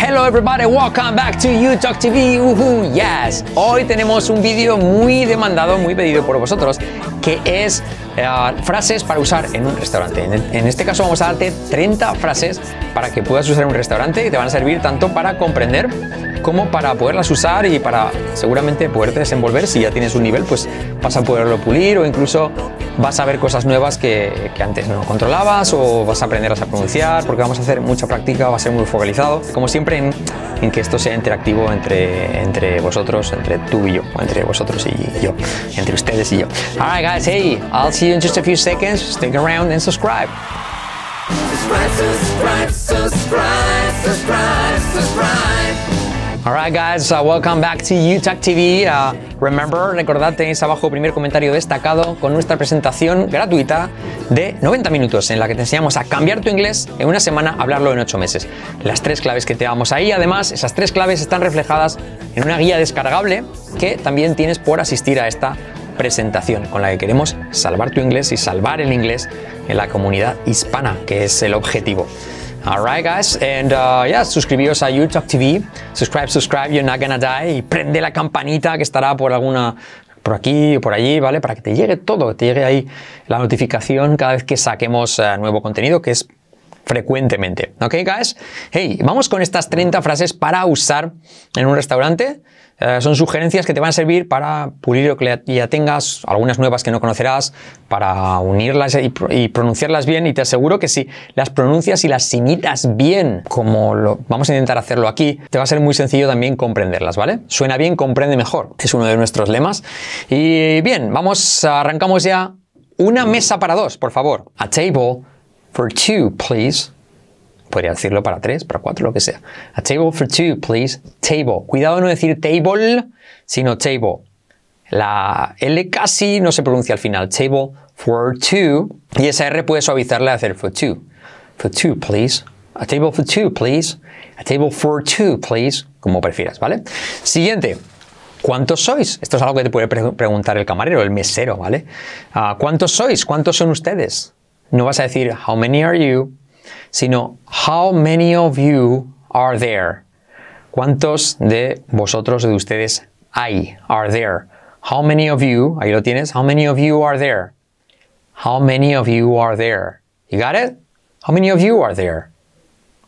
Hello everybody, welcome back to youtube TV. Uh yes. Hoy tenemos un vídeo muy demandado, muy pedido por vosotros, que es eh, frases para usar en un restaurante. En, este caso vamos a darte 30 frases para que puedas usar en un restaurante y te van a servir tanto para comprender como para poderlas usar y para seguramente poderte desenvolver. Si ya tienes un nivel, pues vas a poderlo pulir o incluso vas a ver cosas nuevas que, antes no controlabas o vas a aprenderlas a pronunciar porque vamos a hacer mucha práctica, va a ser muy focalizado. Como siempre, en, que esto sea interactivo entre, entre vosotros, entre tú y yo, entre vosotros y yo, entre ustedes y yo. Alright guys, hey, I'll see en in just a few seconds. Stick around and subscribe. All right, guys, uh, welcome back to UTAC TV. Uh, remember, recordad, es abajo primer comentario destacado con nuestra presentación gratuita de 90 minutos en la que te enseñamos a cambiar tu inglés en una semana, hablarlo en 8 meses. Las tres claves que te damos ahí, además, esas tres claves están reflejadas en una guía descargable que también tienes por asistir a esta presentación con la que queremos salvar tu inglés y salvar el inglés en la comunidad hispana, que es el objetivo. Alright, guys, and uh, yeah, suscribíos a YouTube TV, subscribe, subscribe, you're not gonna die, y prende la campanita que estará por alguna por aquí o por allí, ¿vale? Para que te llegue todo, te llegue ahí la notificación cada vez que saquemos eh, nuevo contenido, que es frecuentemente. ¿Ok, guys? Hey, vamos con estas 30 frases para usar en un restaurante. Eh, son sugerencias que te van a servir para pulir lo que ya tengas, algunas nuevas que no conocerás, para unirlas y, pronunciarlas bien. Y te aseguro que si las pronuncias y las imitas bien, como lo, vamos a intentar hacerlo aquí, te va a ser muy sencillo también comprenderlas, ¿vale? Suena bien, comprende mejor. Es uno de nuestros lemas. Y bien, vamos, arrancamos ya. Una mesa para dos, por favor. A table for two, please. Podría decirlo para tres, para cuatro, lo que sea. A table for two, please. Table. Cuidado no decir table, sino table. La L casi no se pronuncia al final. Table for two. Y esa R puede suavizarla a hacer for two. For two, please. A table for two, please. A table for two, please. Como prefieras, ¿vale? Siguiente. ¿Cuántos sois? Esto es algo que te puede preguntar el camarero, el mesero, ¿vale? Ah, ¿Cuántos sois? ¿Cuántos son ustedes? No vas a decir how many are you, sino how many of you are there. ¿Cuántos de vosotros de ustedes hay? Are there. How many of you, ahí lo tienes, how many of you are there? How many of you are there? You got it? How many of you are there?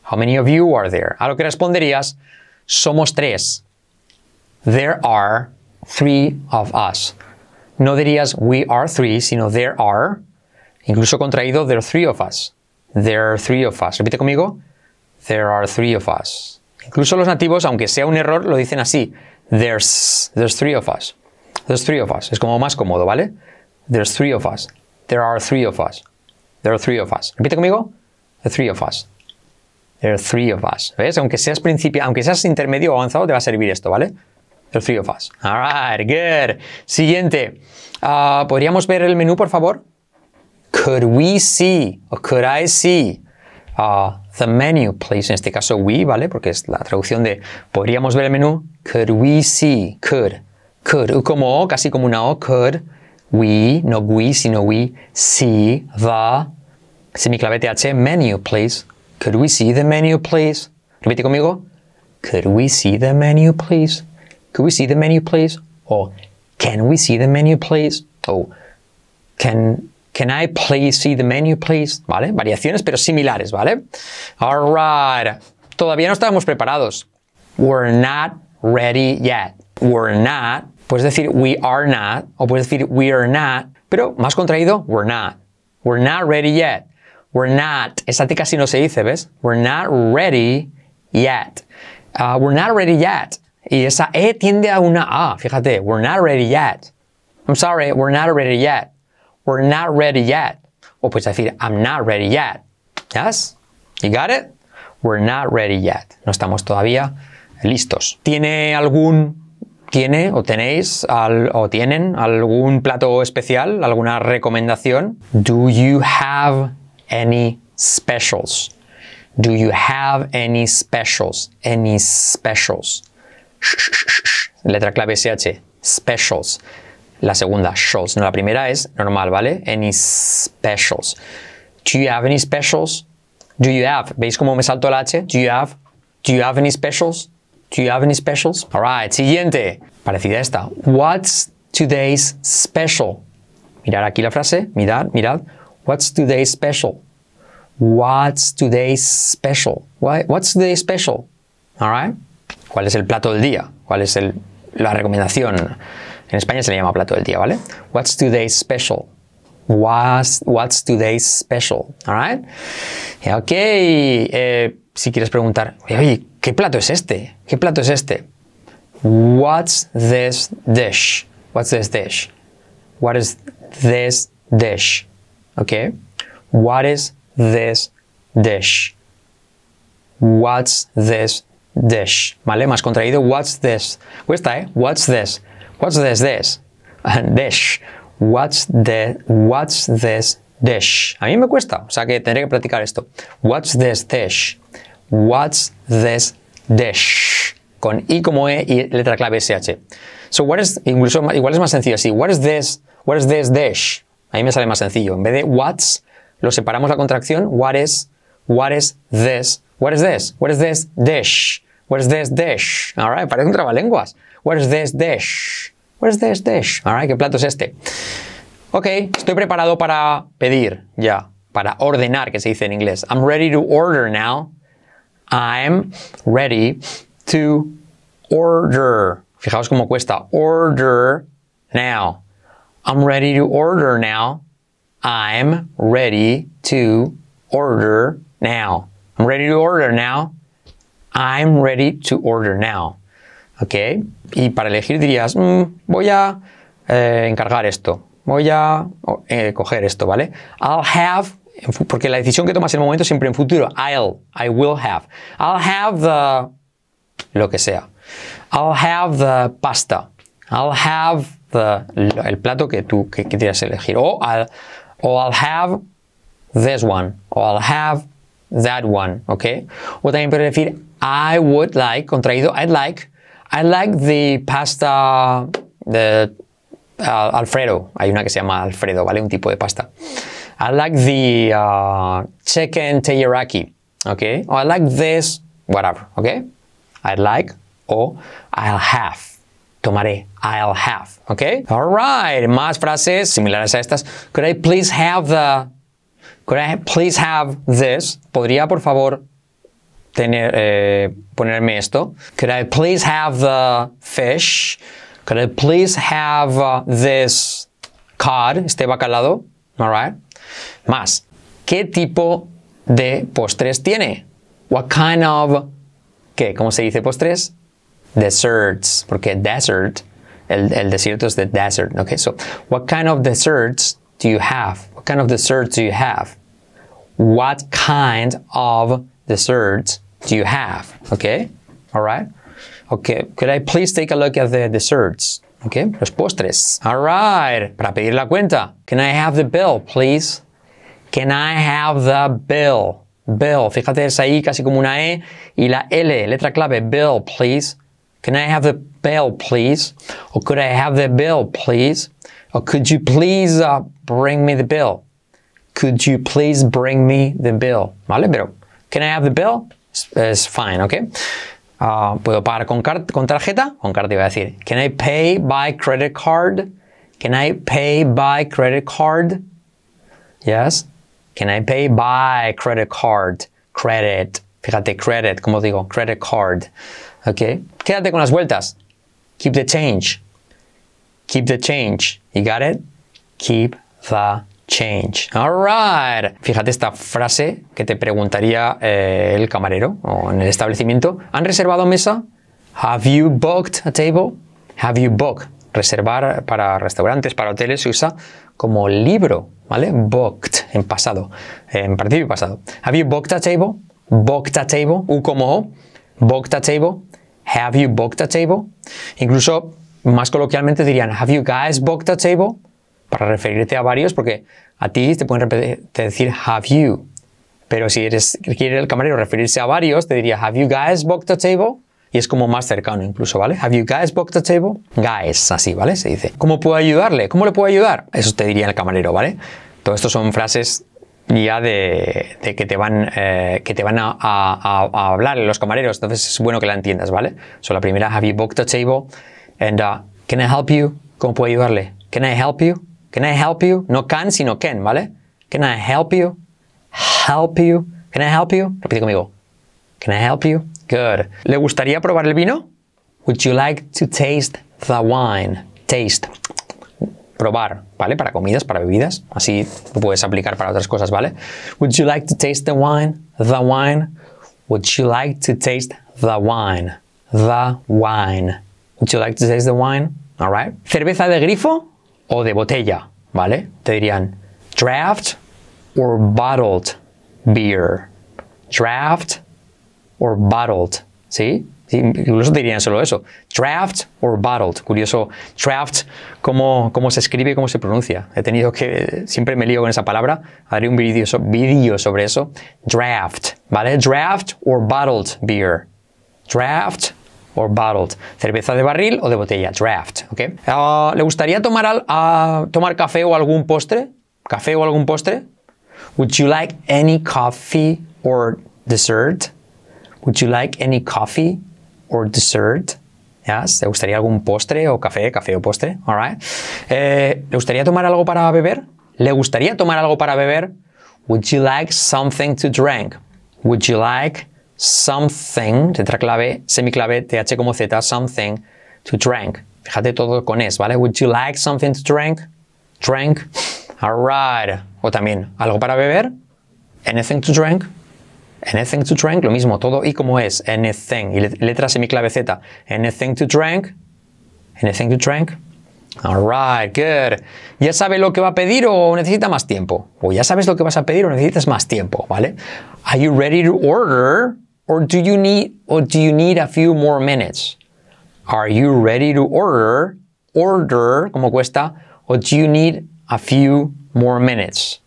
How many of you are there? A lo que responderías, somos tres. There are three of us. No dirías we are three, sino there are Incluso contraído There are three of us. There are three of us. Repite conmigo. There are three of us. Incluso los nativos, aunque sea un error, lo dicen así. There's, there's three of us. There's three of us. Es como más cómodo, ¿vale? There's three of us. There are three of us. There are three of us. Repite conmigo. The three of us. There are three of us. ¿Ves? Aunque seas principio, aunque seas intermedio o avanzado, te va a servir esto, ¿vale? There are three of us. All right. good. Siguiente. ¿Podríamos ver el menú, por favor? Could we see o could I see uh, the menu, please? En este caso, we, ¿vale? Porque es la traducción de podríamos ver el menú. Could we see? Could. Could. como casi como una O. Could we, no we, sino we, see the, semiclave TH, menu, please? Could we see the menu, please? Repite conmigo. Could we see the menu, please? Could we see the menu, please? O can we see the menu, please? O can Can I please see the menu, please? ¿Vale? Variaciones, pero similares, ¿vale? All Todavía no estábamos preparados. We're not ready yet. We're not. Puedes decir we are not o puedes decir we are not, pero más contraído, we're not. We're not ready yet. We're not. Esa tica casi no se dice, ¿ves? We're not ready yet. Uh, we're not ready yet. Y esa E tiende a una A, fíjate. We're not ready yet. I'm sorry, we're not ready yet. We're not ready yet. O puedes decir, I'm not ready yet. Yes? You got it? We're not ready yet. No estamos todavía listos. ¿Tiene algún tiene o tenéis o tienen algún plato especial, alguna recomendación? Do you have any specials? Do you have any specials? Any specials? letra clave SH. Specials. La segunda, shows. No, la primera es normal, ¿vale? Any specials. Do you have any specials? Do you have? ¿Veis cómo me salto la H? Do you have? Do you have any specials? Do you have any specials? All right, siguiente. Parecida a esta. What's today's special? Mirad aquí la frase. Mirad, mirad. What's today's special? What's today's special? what's today's special? All right. ¿Cuál es el plato del día? ¿Cuál es el, la recomendación? En España se le llama plato del día, ¿vale? What's today's special? What's, what's today's special? Alright? Ok. Eh, si quieres preguntar, oye, ¿qué plato es este? ¿Qué plato es este? What's this dish? What's this dish? What is this dish? Okay. What is this dish? What's this dish? ¿Vale? Más contraído. What's this? Cuesta, ¿eh? What's this? What's this this? Dish. What's the what's this dish? A mí me cuesta, o sea que tendré que practicar esto. What's this dish? What's this dish? Con i como e y letra clave sh. So what is igual es más sencillo así. What is this? What is this dish? A mí me sale más sencillo. En vez de what's lo separamos la contracción. What is? What is this? What is this? What is this dish? What is this dish? All right, parece un trabalenguas. Where's this dish? Where's this dish? Alright, ¿qué plato es este? Ok, estoy preparado para pedir ya, yeah, para ordenar, que se dice en inglés. I'm ready to order now. I'm ready to order. Fijaos cómo cuesta. Order now. I'm ready to order now. I'm ready to order now. I'm ready to order now. I'm ready to order now. ¿ok? Y para elegir dirías, mm, voy a eh, encargar esto, voy a eh, coger esto, ¿vale? I'll have, porque la decisión que tomas en el momento siempre en futuro, I'll, I will have. I'll have the, lo que sea. I'll have the pasta. I'll have the, el plato que tú que, quieras elegir. O I'll, o I'll have this one. O I'll have that one, ¿ok? O también puedes decir I would like, contraído I'd like, I like the pasta de uh, Alfredo. Hay una que se llama Alfredo, ¿vale? Un tipo de pasta. I like the uh, chicken teriyaki, okay? I like this, whatever, okay? I like o I'll have. Tomaré, I'll have, okay? All right, más frases similares a estas. Could I please have the... Could I please have this? ¿Podría, por favor, tener, eh, ponerme esto? Could I please have the fish? Could I please have uh, this cod, este bacalado? All Más, ¿qué tipo de postres tiene? What kind of, ¿qué? ¿Cómo se dice postres? Desserts, porque desert, el, el desierto es the desert. Okay, so what kind of desserts do you have? What kind of desserts do you have? What kind of desserts do you have? Okay? All right? Okay, could I please take a look at the desserts? Okay, los postres. All right, para pedir la cuenta. Can I have the bill, please? Can I have the bill? Bill. Fíjate esa I casi como una E y la L, letra clave. Bill, please. Can I have the bill, please? Or could I have the bill, please? Or could you please uh, bring me the bill? Could you please bring me the bill? Vale, pero can I have the bill? It's fine, okay. Uh, ¿Puedo pagar con, con tarjeta? Con carta iba a decir. Can I pay by credit card? Can I pay by credit card? Yes. Can I pay by credit card? Credit. Fíjate, credit, como digo, credit card. Okay. Quédate con las vueltas. Keep the change. Keep the change. You got it? Keep the change. right! Fíjate esta frase que te preguntaría eh, el camarero o en el establecimiento. ¿Han reservado mesa? Have you booked a table? Have you booked? Reservar para restaurantes, para hoteles se usa como libro, ¿vale? Booked en pasado, en partido pasado. Have you booked a table? Booked a table, U como O. Booked a table. Have you booked a table? Incluso más coloquialmente dirían, Have you guys booked a table? para referirte a varios, porque a ti te pueden decir have you, pero si eres, quiere el camarero referirse a varios, te diría have you guys booked a table? Y es como más cercano incluso, ¿vale? Have you guys booked a table? Guys, así, ¿vale? Se dice. ¿Cómo puedo ayudarle? ¿Cómo le puedo ayudar? Eso te diría el camarero, ¿vale? Todo esto son frases ya de, que te van, eh, que te van a, hablar los camareros, entonces es bueno que la entiendas, ¿vale? So, la primera, have you booked a table? And uh, can I help you? ¿Cómo puedo ayudarle? Can I help you? Can I help you? No can, sino can, ¿vale? Can I help you? Help you. Can I help you? Repite conmigo. Can I help you? Good. ¿Le gustaría probar el vino? Would you like to taste the wine? Taste. Probar, ¿vale? Para comidas, para bebidas. Así puedes aplicar para otras cosas, ¿vale? Would you like to taste the wine? The wine. Would you like to taste the wine? The wine. Would you like to taste the wine? All right. ¿Cerveza de grifo? o de botella, ¿vale? Te dirían draft or bottled beer. Draft or bottled, ¿sí? incluso dirían solo eso. Draft or bottled. Curioso. Draft, cómo, se escribe y cómo se pronuncia. He tenido que. Siempre me lío con esa palabra. Haré un vídeo sobre eso. Draft. ¿Vale? Draft or bottled beer. Draft or bottled, cerveza de barril o de botella, draft, ¿ok? Ah, ¿Le gustaría tomar, al, tomar café o algún postre? ¿Café o algún postre? Would you like any coffee or dessert? Would you like any coffee or dessert? Yes. ¿Le gustaría algún postre o café, café o postre? All right. Eh, ¿Le gustaría tomar algo para beber? ¿Le gustaría tomar algo para beber? Would you like something to drink? Would you like something, clave, semiclave, th como z, something to drink. Fíjate todo con es, ¿vale? Would you like something to drink? Drink. right. O también, ¿algo para beber? Anything to drink? Anything to drink, lo mismo, todo y como es, anything, y letra semiclave z, anything to drink, anything to drink, All right, good. ¿Ya sabe lo que va a pedir o necesita más tiempo? O ya sabes lo que vas a pedir o necesitas más tiempo, ¿vale? Are you ready to order? Or do you need or do you need a few more minutes? Are you ready to order? Order, como cuesta? Or do you need a few more minutes?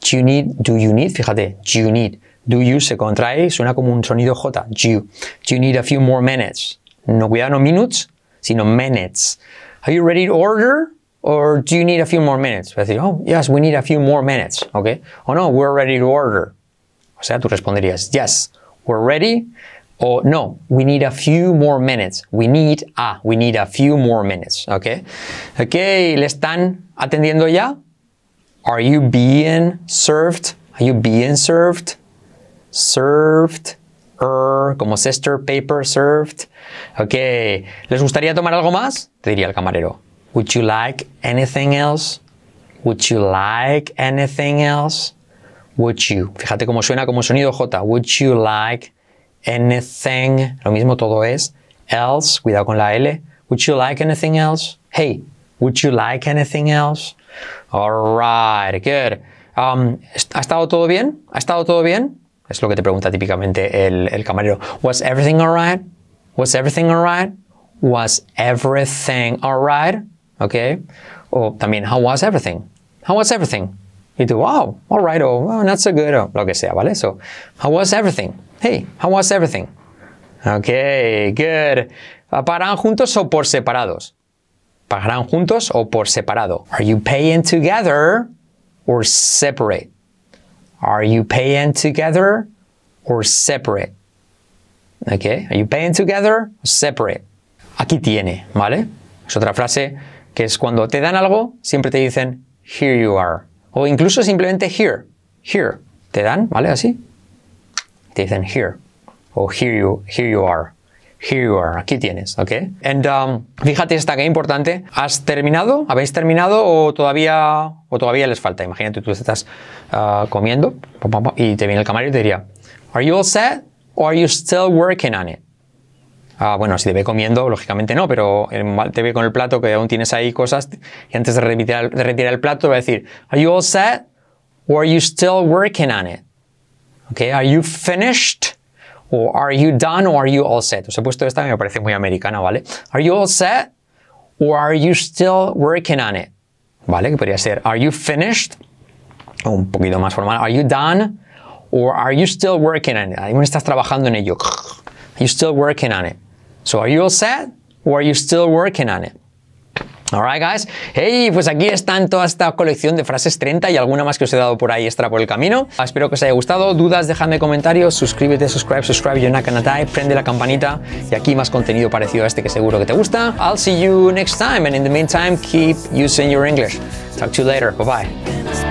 Do you need, do you need, fíjate, do you need. Do you se contrae, suena como un sonido J, do. Do you need a few more minutes? No, cuidado, no minutes, sino minutes. Are you ready to order? Or do you need a few more minutes? decir, oh, yes, we need a few more minutes, okay? Oh no, we're ready to order. O sea, tú responderías, yes, we're ready, o no, we need a few more minutes. We need ah, we need a few more minutes, ¿ok? Ok, ¿le están atendiendo ya? Are you being served? Are you being served? Served, er, como sister, paper, served. Ok, ¿les gustaría tomar algo más? Te diría el camarero. Would you like anything else? Would you like anything else? Would you? Fíjate cómo suena como sonido J. Would you like anything? Lo mismo todo es. Else, cuidado con la L. Would you like anything else? Hey, would you like anything else? All right, good. Um, ¿Ha estado todo bien? ¿Ha estado todo bien? Es lo que te pregunta típicamente el, camarero. ¿Was everything alright? ¿Was everything alright? ¿Was everything alright? ¿Ok? O también, ¿how was everything? ¿How was everything? Y tú, wow, all right, oh, not so good, oh, lo que sea, ¿vale? So, how was everything? Hey, how was everything? Ok, good. Ah, ¿Pagarán juntos o por separados? ¿Pagarán juntos o por separado? Are you paying together or separate? Are you paying together or separate? Okay. Are you paying together or separate? Aquí tiene, ¿vale? Es otra frase que es cuando te dan algo, siempre te dicen, here you are. O incluso simplemente here. Here. Te dan, ¿vale? Así. Te dicen here. O here you, here you are. Here you are, aquí tienes, ¿ok? And um, fíjate esta que es importante. ¿Has terminado? ¿Habéis terminado o todavía, o todavía les falta? Imagínate, tú estás uh, comiendo y te viene el camarero y te diría, ¿Are you all set? or are you still working on it? Ah, bueno, si te ve comiendo, lógicamente no, pero te ve con el plato que aún tienes ahí cosas y antes de retirar, el plato va a decir, ¿Are you all set? or are you still working on it? Okay, ¿Are you finished? ¿O are you done? or are you all set? Os he puesto esta, me parece muy americana, ¿vale? ¿Are you all set? or are you still working on it? ¿Vale? Que podría ser, ¿Are you finished? O un poquito más formal, ¿Are you done? or are you still working on it? estás trabajando en ello. ¿Are you still working on it? So, are you all set? Or are you still working on it? Alright, guys. Hey, pues aquí están toda esta colección de frases 30 y alguna más que os he dado por ahí extra por el camino. Espero que os haya gustado. Dudas, dejadme comentarios. Suscríbete, subscribe, subscribe, die. Prende la campanita y aquí más contenido parecido a este que seguro que te gusta. I'll see you next time. And in the meantime, keep using your English. Talk to you later. Bye bye.